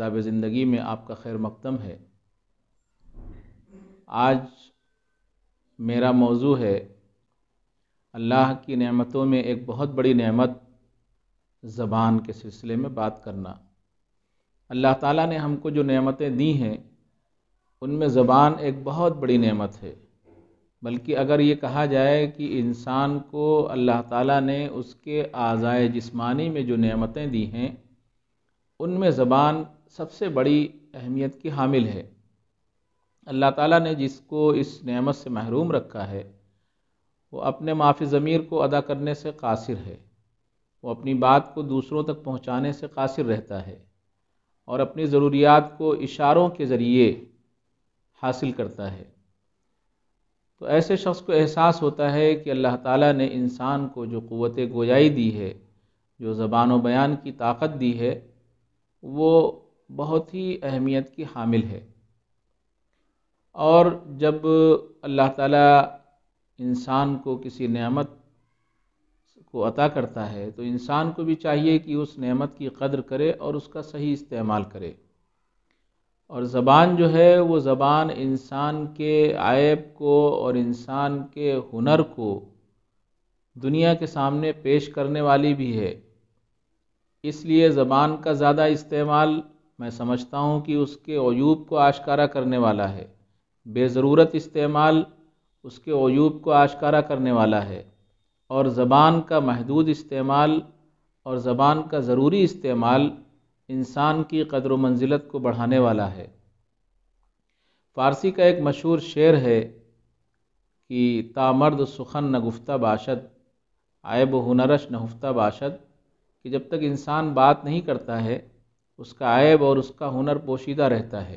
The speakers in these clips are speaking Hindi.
आदाब ज़िंदगी में आपका खैर मकदम है आज मेरा मौजू है अल्लाह की नेमतों में एक बहुत बड़ी नेमत ज़बान के सिलसिले में बात करना अल्लाह ताला ने हमको जो नेमतें दी हैं उनमें ज़बान एक बहुत बड़ी नेमत है बल्कि अगर ये कहा जाए कि इंसान को अल्लाह ताला ने उसके आज़ाए जिस्मानी में जो नेमतें दी हैं उनमें ज़बान सबसे बड़ी अहमियत की हामिल है अल्लाह ताला ने जिसको इस नेमत से महरूम रखा है वो अपने माफ़ी ज़मीर को अदा करने से कासिर है वो अपनी बात को दूसरों तक पहुंचाने से कासिर रहता है और अपनी ज़रूरियात को इशारों के ज़रिए हासिल करता है तो ऐसे शख्स को एहसास होता है कि अल्लाह ताला ने इंसान को जो क़वत गोयाई दी है जो ज़बान बयान की ताकत दी है वो बहुत ही अहमियत की हामिल है और जब अल्लाह ताला इंसान को किसी नेमत को अता करता है तो इंसान को भी चाहिए कि उस नेमत की कदर करे और उसका सही इस्तेमाल करे और ज़बान जो है वो ज़बान इंसान के आयब को और इंसान के हुनर को दुनिया के सामने पेश करने वाली भी है इसलिए ज़बान का ज़्यादा इस्तेमाल मैं समझता हूँ कि उसके अयूब को आशकारा करने वाला है बेज़रूरत इस्तेमाल उसके अयूब को आशकारा करने वाला है और ज़बान का महदूद इस्तेमाल और ज़बान का ज़रूरी इस्तेमाल इंसान की कदर मंजिलत को बढ़ाने वाला है फ़ारसी का एक मशहूर शेर है कि तामर्द सुखन न गुफ्ता बाशद आयब हुनरश नहुफ्ता बाशद कि जब तक इंसान बात नहीं करता है उसका ऐब और उसका हुनर पोशीदा रहता है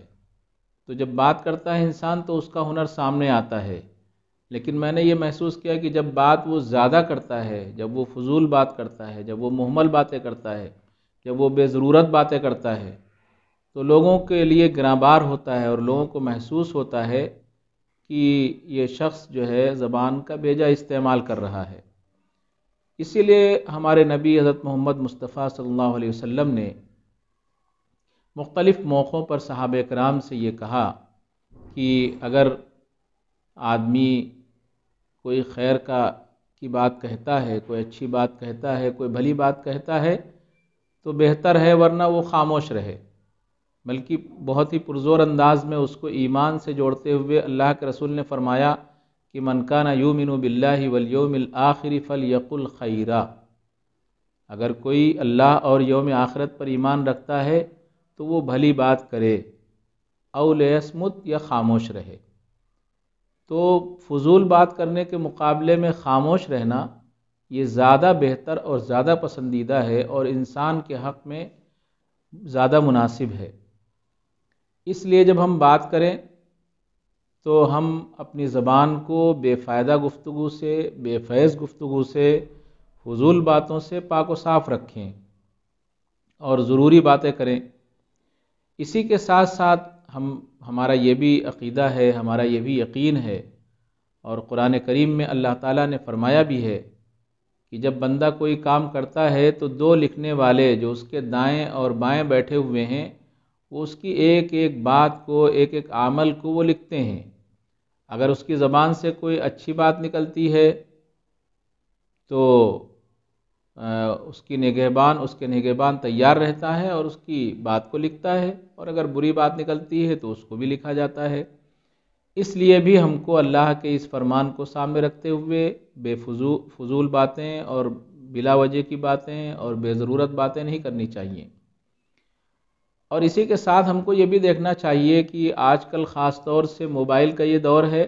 तो जब बात करता है इंसान तो उसका हुनर सामने आता है लेकिन मैंने ये महसूस किया कि जब बात वो ज़्यादा करता है जब वो फजूल बात करता है जब वो महमल बातें करता है जब वो बेज़रूरत बातें करता है तो लोगों के लिए ग्राबार होता है और लोगों को महसूस होता है कि ये शख्स जो है ज़बान का बेजा इस्तेमाल कर रहा है इसीलिए हमारे नबी हज़रत मोहम्मद मुस्तफ़ा सल्लल्लाहु अलैहि वसल्लम ने मुख्तलिफ़ मौक़ों पर सहाब कराम से ये कहा कि अगर आदमी कोई खैर का की बात कहता है कोई अच्छी बात कहता है कोई भली बात कहता है तो बेहतर है वरना वो खामोश रहे बल्कि बहुत ही पुरजोर अंदाज में उसको ईमान से जोड़ते हुए अल्लाह के रसूल ने फरमाया कि मनकाना यू मिन बिल्ला वलयोमिल आखिरी फ़ल यकुल खैरा अगर कोई अल्लाह और योम आखरत पर ईमान रखता है तो वो भली बात करे अवलयसमुत या खामोश रहे तो फजूल बात करने के मुकाबले में खामोश रहना ये ज़्यादा बेहतर और ज़्यादा पसंदीदा है और इंसान के हक़ में ज़्यादा मुनासिब है इसलिए जब हम बात करें तो हम अपनी ज़बान को बेफ़ायदा गुफ्तु से बेफैज़ गुफ्तु से फजूल बातों से पाक व साफ़ रखें और ज़रूरी बातें करें इसी के साथ साथ हम हमारा ये भी अकीदा है हमारा ये भी यकीन है और क़ुरान करीम में अल्लाह ताला ने फरमाया भी है कि जब बंदा कोई काम करता है तो दो लिखने वाले जो उसके दाएं और बाएं बैठे हुए हैं वो उसकी एक एक बात को एक एक आमल को वो लिखते हैं अगर उसकी ज़बान से कोई अच्छी बात निकलती है तो उसकी निगहबान उसके निगहबान तैयार रहता है और उसकी बात को लिखता है और अगर बुरी बात निकलती है तो उसको भी लिखा जाता है इसलिए भी हमको अल्लाह के इस फरमान को सामने रखते हुए बेफजू फजूल बातें और बिला वजह की बातें और बेज़रूरत बातें नहीं करनी चाहिए और इसी के साथ हमको ये भी देखना चाहिए कि आजकल ख़ास तौर से मोबाइल का ये दौर है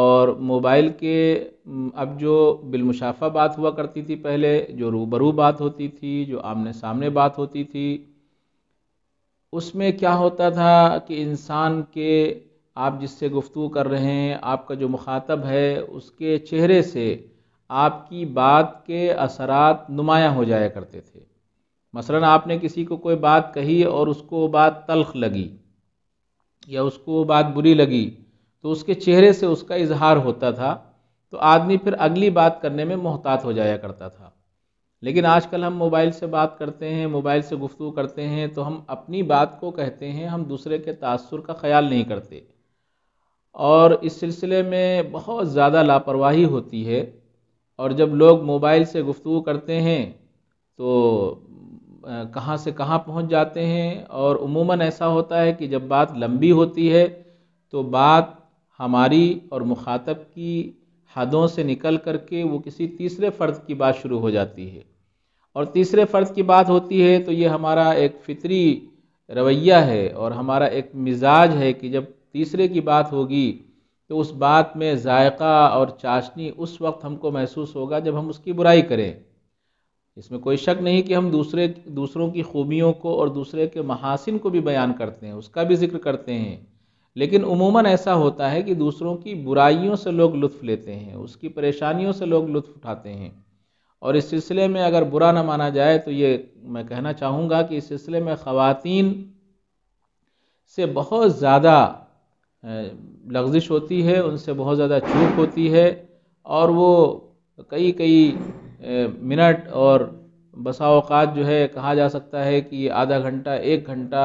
और मोबाइल के अब जो बिलमुशाफा बात हुआ करती थी पहले जो रूबरू बात होती थी जो आमने सामने बात होती थी उसमें क्या होता था कि इंसान के आप जिससे गुफ्तु कर रहे हैं आपका जो मुखातब है उसके चेहरे से आपकी बात के असरात नुमाया हो जाया करते थे मसलन आपने किसी को कोई बात कही और उसको बात तलख लगी या उसको बात बुरी लगी तो उसके चेहरे से उसका इजहार होता था तो आदमी फिर अगली बात करने में मोहतात हो जाया करता था लेकिन आजकल हम मोबाइल से बात करते हैं मोबाइल से गुफ्तु करते हैं तो हम अपनी बात को कहते हैं हम दूसरे के तासर का ख्याल नहीं करते और इस सिलसिले में बहुत ज़्यादा लापरवाही होती है और जब लोग मोबाइल से गुफ्तु करते हैं तो कहाँ से कहाँ पहुँच जाते हैं और उमूमन ऐसा होता है कि जब बात लंबी होती है तो बात हमारी और मुखातब की हदों से निकल करके वो किसी तीसरे फ़र्द की बात शुरू हो जाती है और तीसरे फ़र्द की बात होती है तो ये हमारा एक फितरी रवैया है और हमारा एक मिजाज है कि जब तीसरे की बात होगी तो उस बात में जायका और चाशनी उस वक्त हमको महसूस होगा जब हम उसकी बुराई करें इसमें कोई शक नहीं कि हम दूसरे दूसरों की खूबियों को और दूसरे के महासिन को भी बयान करते हैं उसका भी जिक्र करते हैं लेकिन उमूमन ऐसा होता है कि दूसरों की बुराइयों से लोग लुत्फ़ लेते हैं उसकी परेशानियों से लोग लुत्फ़ उठाते हैं और इस सिलसिले में अगर बुरा ना माना जाए तो ये मैं कहना चाहूँगा कि इस सिलसिले में ख़वातीन से बहुत ज़्यादा लग्जिश होती है उनसे बहुत ज़्यादा चूक होती है और वो कई कई मिनट और बसाओकात जो है कहा जा सकता है कि आधा घंटा एक घंटा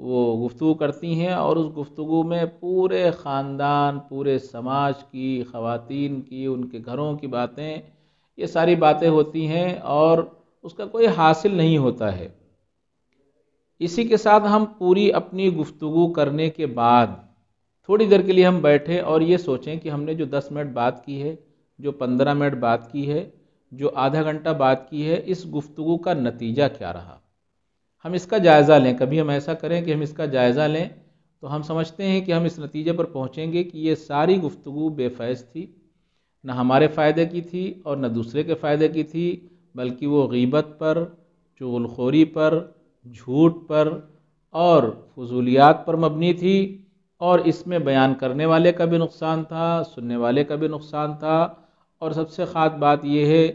वो गुफ्तु करती हैं और उस गुफ्तु में पूरे ख़ानदान पूरे समाज की ख़वातीन की उनके घरों की बातें ये सारी बातें होती हैं और उसका कोई हासिल नहीं होता है इसी के साथ हम पूरी अपनी गुफ्तु करने के बाद थोड़ी देर के लिए हम बैठे और ये सोचें कि हमने जो दस मिनट बात की है जो पंद्रह मिनट बात की है जो आधा घंटा बात की है इस गुफ्तु का नतीजा क्या रहा हम इसका जायज़ा लें कभी हम ऐसा करें कि हम इसका जायज़ा लें तो हम समझते हैं कि हम इस नतीजे पर पहुँचेंगे कि ये सारी गुफ्तु बेफैज़ थी न हमारे फ़ायदे की थी और न दूसरे के फ़ायदे की थी बल्कि वो गीबत पर चुगलखोरी पर झूठ पर और फजूलियात पर मबनी थी और इसमें बयान करने वाले का भी नुकसान था सुनने वाले का भी नुकसान था और सबसे ख़ास बात यह है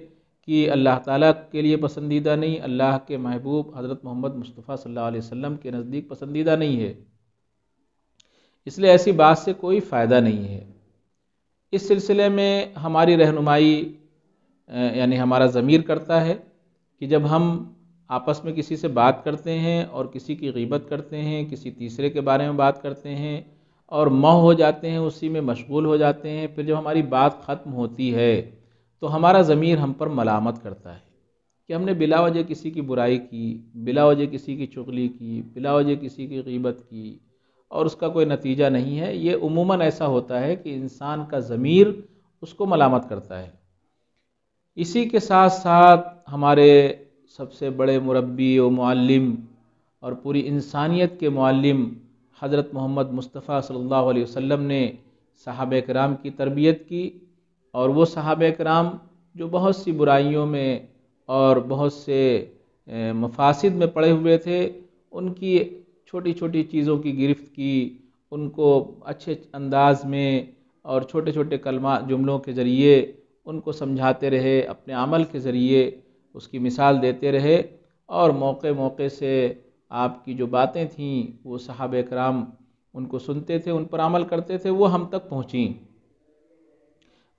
कि अल्लाह ताला के लिए पसंदीदा नहीं अल्लाह के महबूब हज़रत मोहम्मद मुस्तफ़ा सल्लल्लाहु अलैहि वसल्लम के नज़दीक पसंदीदा नहीं है इसलिए ऐसी बात से कोई फ़ायदा नहीं है इस सिलसिले में हमारी रहनुमाई यानी हमारा ज़मीर करता है कि जब हम आपस में किसी से बात करते हैं और किसी की गीबत करते हैं किसी तीसरे के बारे में बात करते हैं और मह हो जाते हैं उसी में मशगूल हो जाते हैं फिर जब हमारी बात ख़त्म होती है तो हमारा ज़मीर हम पर मलामत करता है कि हमने बिला वजह किसी की बुराई की बिला वजह किसी की चुगली की बिला वजह किसी की गीबत की और उसका कोई नतीजा नहीं है ये उमूमन ऐसा होता है कि इंसान का ज़मीर उसको मलामत करता है इसी के साथ साथ हमारे सबसे बड़े मुरबी व मालम और पूरी इंसानियत के मालम हज़रत मोहम्मद मुस्तफ़ा सल्ला वसम ने साहब कराम की तरबियत की और वो साहब कराम जो बहुत सी बुराइयों में और बहुत से मफासद में पड़े हुए थे उनकी छोटी छोटी चीज़ों की गिरफ्त की उनको अच्छे अंदाज में और छोटे छोटे कलमा जुमलों के ज़रिए उनको समझाते रहे अपने अमल के ज़रिए उसकी मिसाल देते रहे और मौके मौके से आपकी जो बातें थीं वो साहब कराम उनको सुनते थे उन पर अमल करते थे वो हम तक पहुँची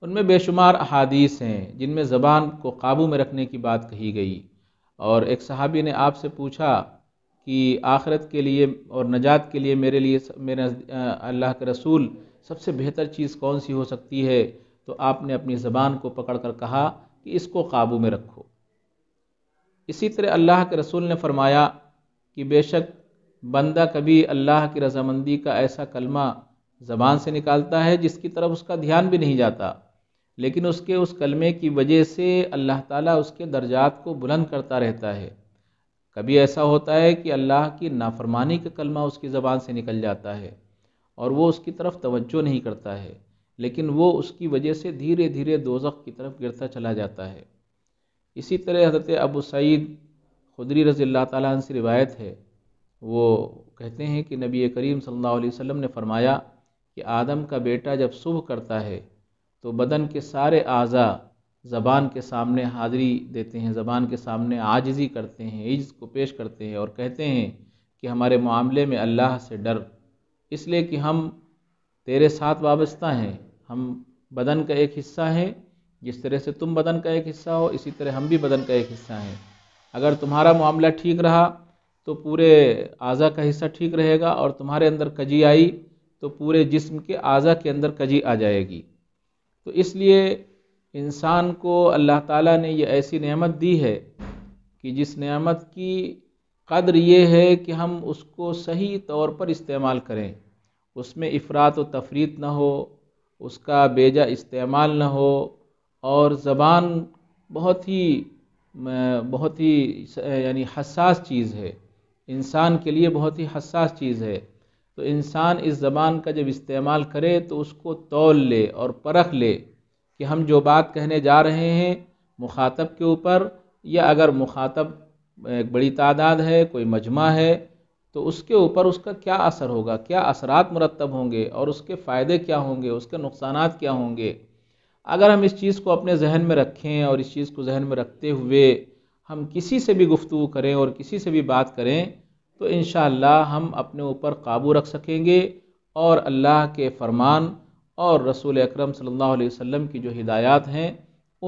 उनमें बेशुमार अहादीस हैं जिनमें ज़बान को काबू में रखने की बात कही गई और एक सहाबी ने आपसे पूछा कि आखरत के लिए और नजात के लिए मेरे लिए मेरे अल्लाह के रसूल सबसे बेहतर चीज़ कौन सी हो सकती है तो आपने अपनी ज़बान को पकड़ कर कहा कि इसको काबू में रखो इसी तरह अल्लाह के रसूल ने फरमाया कि बेशक बंदा कभी अल्लाह की रजामंदी का ऐसा कलमा ज़बान से निकालता है जिसकी तरफ उसका ध्यान भी नहीं जाता लेकिन उसके उस कलमे की वजह से अल्लाह ताला उसके दर्जात को बुलंद करता रहता है कभी ऐसा होता है कि अल्लाह की नाफरमानी का कलमा उसकी ज़बान से निकल जाता है और वो उसकी तरफ तवज्जो नहीं करता है लेकिन वो उसकी वजह से धीरे धीरे दोजख की तरफ गिरता चला जाता है इसी तरह हजरत अबू सईद खुदरी रज़ी अल्लाह ताली से रिवायत है वो कहते हैं कि नबी करीम सल्लल्लाहु अलैहि वसल्लम ने फरमाया कि आदम का बेटा जब सुबह करता है तो बदन के सारे अज़ा ज़बान के सामने हाज़री देते हैं ज़बान के सामने आजिज़ी करते हैं इज्ज़ को पेश करते हैं और कहते हैं कि हमारे मामले में अल्लाह से डर इसलिए कि हम तेरे साथ वाबस्ता हैं हम बदन का एक हिस्सा हैं जिस तरह से तुम बदन का एक हिस्सा हो इसी तरह हम भी बदन का एक हिस्सा हैं अगर तुम्हारा मामला ठीक रहा तो पूरे अज़ा का हिस्सा ठीक रहेगा और तुम्हारे अंदर कजी आई तो पूरे जिस्म के अज़ा के अंदर कजी आ जाएगी तो इसलिए इंसान को अल्लाह ताला ने ये ऐसी नेमत दी है कि जिस नेमत की कदर ये है कि हम उसको सही तौर पर इस्तेमाल करें उसमें अफरात व तफरीत ना हो उसका बेजा इस्तेमाल ना हो और ज़बान बहुत ही बहुत ही यानी हसास चीज़ है इंसान के लिए बहुत ही हसास चीज़ है तो इंसान इस ज़बान का जब इस्तेमाल करे तो उसको तौल ले और परख ले कि हम जो बात कहने जा रहे हैं मुखातब के ऊपर या अगर मुखातब एक बड़ी तादाद है कोई मजमा है तो उसके ऊपर उसका क्या असर होगा क्या असरात मुरतब होंगे और उसके फ़ायदे क्या होंगे उसके नुकसान क्या होंगे अगर हम इस चीज़ को अपने जहन में रखें और इस चीज़ को जहन में रखते हुए हम किसी से भी गुफ्तु करें और किसी से भी बात करें तो इन हम अपने ऊपर काबू रख सकेंगे और अल्लाह के फरमान और रसूल अकरम सल्लल्लाहु अलैहि वसल्लम की जो हिदायत हैं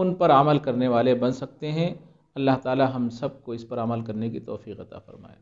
उन पर अमल करने वाले बन सकते हैं अल्लाह ताला हम सब को इस पर अमल करने की तोफ़ी अता फ़रमाए